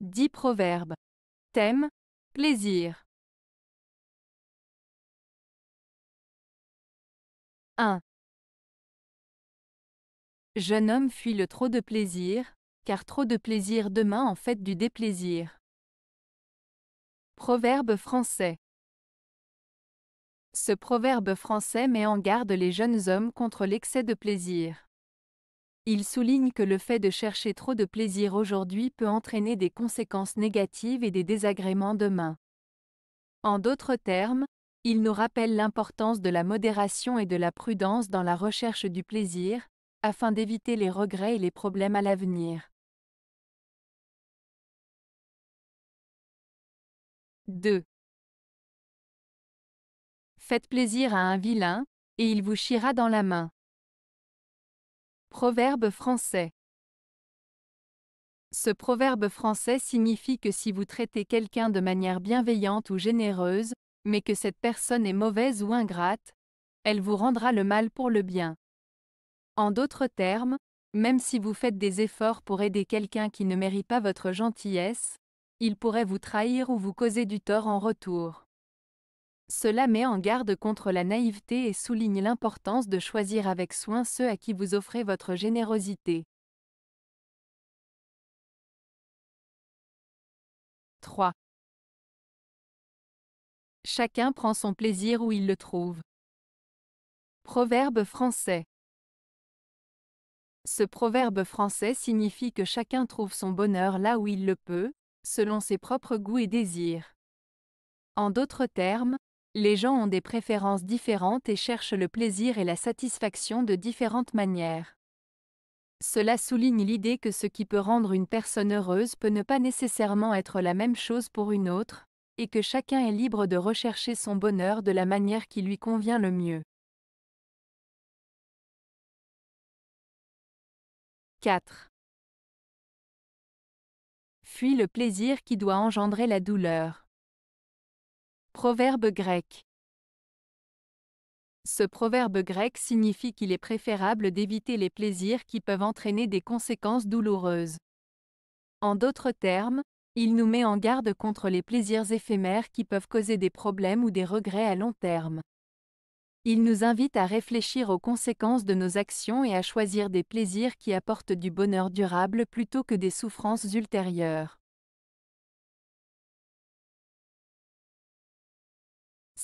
10 proverbes. Thème Plaisir. 1. Jeune homme fuit le trop de plaisir, car trop de plaisir demain en fait du déplaisir. Proverbe français. Ce proverbe français met en garde les jeunes hommes contre l'excès de plaisir. Il souligne que le fait de chercher trop de plaisir aujourd'hui peut entraîner des conséquences négatives et des désagréments demain. En d'autres termes, il nous rappelle l'importance de la modération et de la prudence dans la recherche du plaisir, afin d'éviter les regrets et les problèmes à l'avenir. 2. Faites plaisir à un vilain, et il vous chira dans la main. Proverbe français. Ce proverbe français signifie que si vous traitez quelqu'un de manière bienveillante ou généreuse, mais que cette personne est mauvaise ou ingrate, elle vous rendra le mal pour le bien. En d'autres termes, même si vous faites des efforts pour aider quelqu'un qui ne mérite pas votre gentillesse, il pourrait vous trahir ou vous causer du tort en retour. Cela met en garde contre la naïveté et souligne l'importance de choisir avec soin ceux à qui vous offrez votre générosité. 3. Chacun prend son plaisir où il le trouve. Proverbe français. Ce proverbe français signifie que chacun trouve son bonheur là où il le peut, selon ses propres goûts et désirs. En d'autres termes, les gens ont des préférences différentes et cherchent le plaisir et la satisfaction de différentes manières. Cela souligne l'idée que ce qui peut rendre une personne heureuse peut ne pas nécessairement être la même chose pour une autre, et que chacun est libre de rechercher son bonheur de la manière qui lui convient le mieux. 4. Fuis le plaisir qui doit engendrer la douleur. Proverbe grec. Ce proverbe grec signifie qu'il est préférable d'éviter les plaisirs qui peuvent entraîner des conséquences douloureuses. En d'autres termes, il nous met en garde contre les plaisirs éphémères qui peuvent causer des problèmes ou des regrets à long terme. Il nous invite à réfléchir aux conséquences de nos actions et à choisir des plaisirs qui apportent du bonheur durable plutôt que des souffrances ultérieures.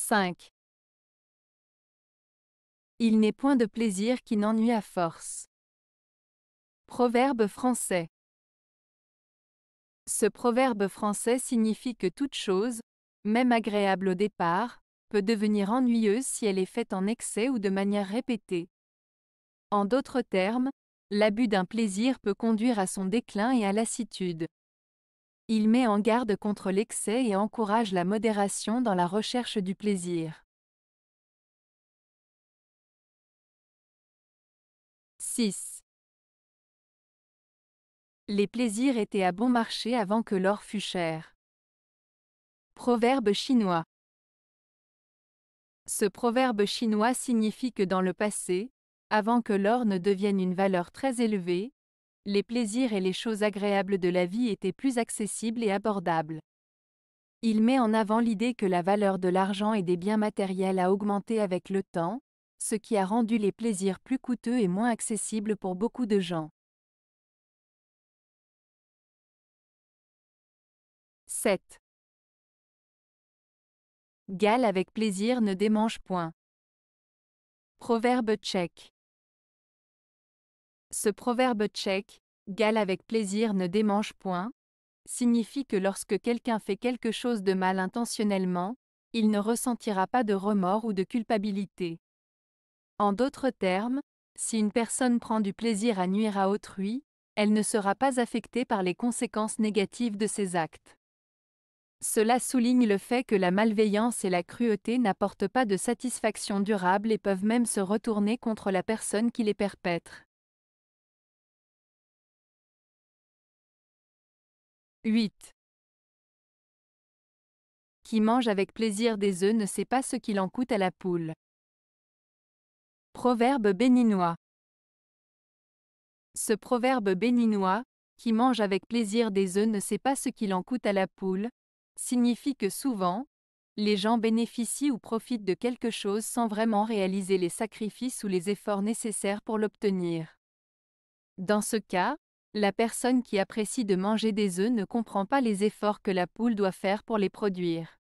5. Il n'est point de plaisir qui n'ennuie à force. Proverbe français. Ce proverbe français signifie que toute chose, même agréable au départ, peut devenir ennuyeuse si elle est faite en excès ou de manière répétée. En d'autres termes, l'abus d'un plaisir peut conduire à son déclin et à lassitude. Il met en garde contre l'excès et encourage la modération dans la recherche du plaisir. 6. Les plaisirs étaient à bon marché avant que l'or fût cher. Proverbe chinois Ce proverbe chinois signifie que dans le passé, avant que l'or ne devienne une valeur très élevée, les plaisirs et les choses agréables de la vie étaient plus accessibles et abordables. Il met en avant l'idée que la valeur de l'argent et des biens matériels a augmenté avec le temps, ce qui a rendu les plaisirs plus coûteux et moins accessibles pour beaucoup de gens. 7. Gale avec plaisir ne démange point. Proverbe tchèque. Ce proverbe tchèque, Gal avec plaisir ne démange point, signifie que lorsque quelqu'un fait quelque chose de mal intentionnellement, il ne ressentira pas de remords ou de culpabilité. En d'autres termes, si une personne prend du plaisir à nuire à autrui, elle ne sera pas affectée par les conséquences négatives de ses actes. Cela souligne le fait que la malveillance et la cruauté n'apportent pas de satisfaction durable et peuvent même se retourner contre la personne qui les perpètre. 8. Qui mange avec plaisir des œufs ne sait pas ce qu'il en coûte à la poule. Proverbe béninois. Ce proverbe béninois, qui mange avec plaisir des œufs ne sait pas ce qu'il en coûte à la poule, signifie que souvent, les gens bénéficient ou profitent de quelque chose sans vraiment réaliser les sacrifices ou les efforts nécessaires pour l'obtenir. Dans ce cas, la personne qui apprécie de manger des œufs ne comprend pas les efforts que la poule doit faire pour les produire.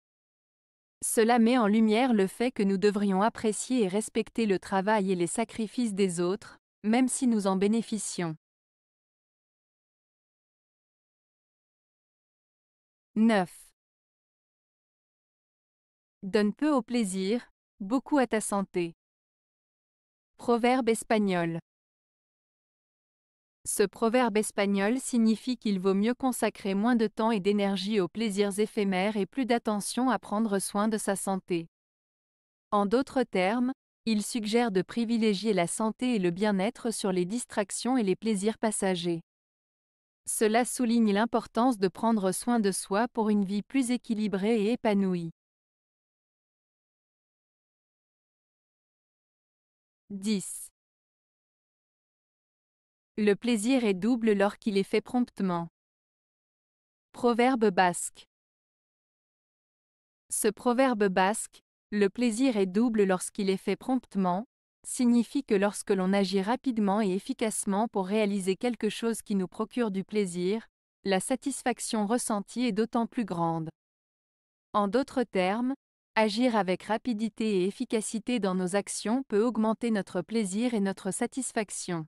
Cela met en lumière le fait que nous devrions apprécier et respecter le travail et les sacrifices des autres, même si nous en bénéficions. 9. Donne peu au plaisir, beaucoup à ta santé. Proverbe espagnol. Ce proverbe espagnol signifie qu'il vaut mieux consacrer moins de temps et d'énergie aux plaisirs éphémères et plus d'attention à prendre soin de sa santé. En d'autres termes, il suggère de privilégier la santé et le bien-être sur les distractions et les plaisirs passagers. Cela souligne l'importance de prendre soin de soi pour une vie plus équilibrée et épanouie. 10. Le plaisir est double lorsqu'il est fait promptement. Proverbe basque. Ce proverbe basque, le plaisir est double lorsqu'il est fait promptement, signifie que lorsque l'on agit rapidement et efficacement pour réaliser quelque chose qui nous procure du plaisir, la satisfaction ressentie est d'autant plus grande. En d'autres termes, agir avec rapidité et efficacité dans nos actions peut augmenter notre plaisir et notre satisfaction.